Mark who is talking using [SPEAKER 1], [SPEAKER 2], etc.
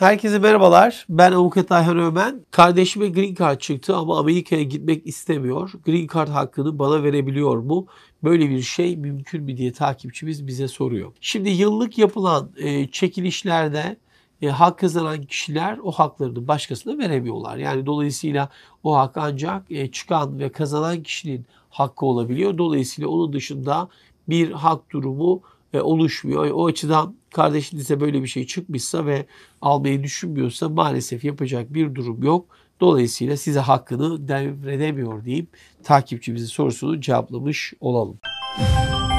[SPEAKER 1] Herkese merhabalar. Ben Avukat Ayhan Ömen. Kardeşime Green Card çıktı ama Amerika'ya gitmek istemiyor. Green Card hakkını bana verebiliyor mu? Böyle bir şey mümkün mü diye takipçimiz bize soruyor. Şimdi yıllık yapılan e, çekilişlerde e, hak kazanan kişiler o haklarını başkasına veremiyorlar. Yani dolayısıyla o hak ancak e, çıkan ve kazanan kişinin hakkı olabiliyor. Dolayısıyla onun dışında bir hak durumu e, oluşmuyor. O açıdan kardeşinize böyle bir şey çıkmışsa ve almayı düşünmüyorsa maalesef yapacak bir durum yok. Dolayısıyla size hakkını devredemiyor deyip takipçimizin sorusunu cevaplamış olalım. Müzik